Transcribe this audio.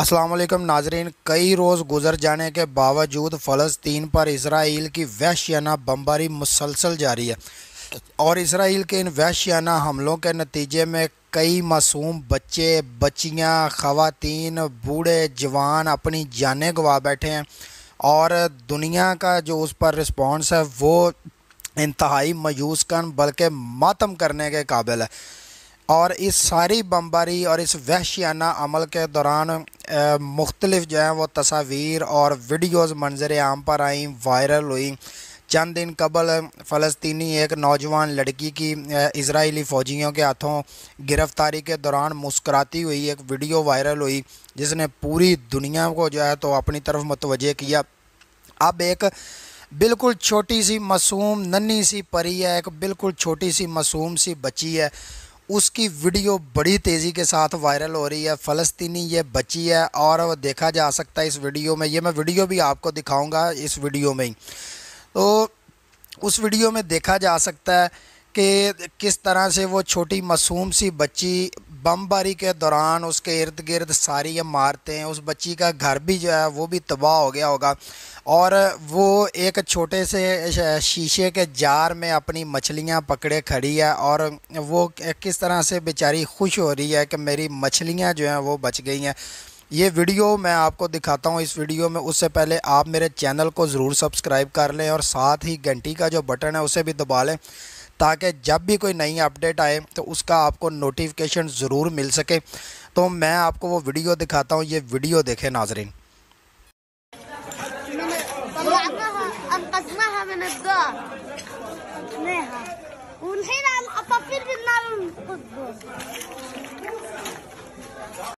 असलम नाजरीन कई रोज़ गुजर जाने के बावजूद फ़लस्तीन पर इसराइल की वैश्याना बमबारी मुसलसल जारी है और इसराइल के इन वैश्याना हमलों के नतीजे में कई मासूम बच्चे बच्चियाँ ख़वातीन बूढ़े जवान अपनी जानें गंवा बैठे हैं और दुनिया का जो उस पर रिस्पॉन्स है वो इंतहाई मायूस कन बल्कि मातम करने के काबिल है और इस सारी बमबारी और इस वहशियाना अमल के दौरान मुख्तलिफ जो हैं वो तस्वीर और वीडियोज़ मंजर आम पर आई वायरल हुई चंद दिन कबल फ़लस्तनी एक नौजवान लड़की की इसराइली फ़ौजियों के हाथों गिरफ़्तारी के दौरान मुस्कराती हुई एक वीडियो वायरल हुई जिसने पूरी दुनिया को जो है तो अपनी तरफ मुतवजह किया अब एक बिल्कुल छोटी सी मासूम नन्ही सी परी है एक बिल्कुल छोटी सी मासूम सी बची है उसकी वीडियो बड़ी तेज़ी के साथ वायरल हो रही है फ़लस्तीनी ये बची है और देखा जा सकता है इस वीडियो में ये मैं वीडियो भी आपको दिखाऊंगा इस वीडियो में ही तो उस वीडियो में देखा जा सकता है कि किस तरह से वो छोटी मासूम सी बच्ची बमबारी के दौरान उसके इर्द गिर्द सारी इमारतें उस बच्ची का घर भी जो है वो भी तबाह हो गया होगा और वो एक छोटे से शीशे के जार में अपनी मछलियाँ पकड़े खड़ी है और वो किस तरह से बेचारी खुश हो रही है कि मेरी मछलियाँ जो हैं वो बच गई हैं ये वीडियो मैं आपको दिखाता हूँ इस वीडियो में उससे पहले आप मेरे चैनल को ज़रूर सब्सक्राइब कर लें और साथ ही घंटी का जो बटन है उसे भी दबा लें ताकि जब भी कोई नई अपडेट आए तो उसका आपको नोटिफिकेशन ज़रूर मिल सके तो मैं आपको वो वीडियो दिखाता हूँ ये वीडियो देखें नाजरीन